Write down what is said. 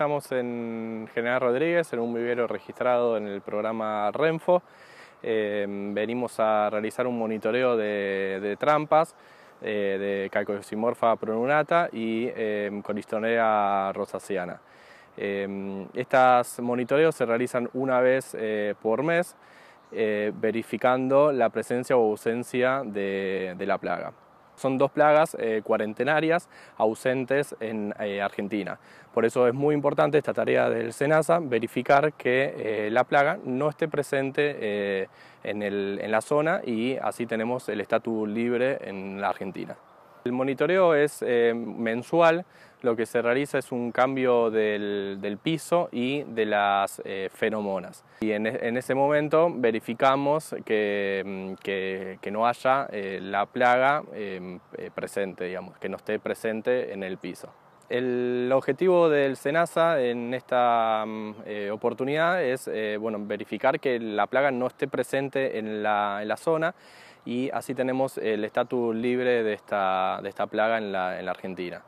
Estamos en General Rodríguez, en un vivero registrado en el programa Renfo. Em, venimos a realizar un monitoreo de, trampas eh, de calcosimorfa pronunata y eh, em, colistonea rosaceana. Estos em, monitoreos se realizan una vez eh, por mes, eh, verificando la presencia o ausencia de la plaga son dos plagas eh, cuarentenarias ausentes en eh, Argentina. Por eso es muy importante esta tarea del SENASA, verificar que eh, la plaga no esté presente en la zona y así tenemos el estatus libre en la Argentina. El monitoreo es eh, mensual, lo que se realiza es un cambio del, del piso y de las eh, Y en, e, en, ese momento verificamos que, mm, que, no haya eh, la plaga em, eh, presente, digamos, que no esté presente en el piso. El objetivo del SENASA en esta mm, eh, oportunidad es eh, bueno, verificar que la plaga no esté presente en la, zona y así tenemos el estatus libre de esta, de esta plaga en la Argentina.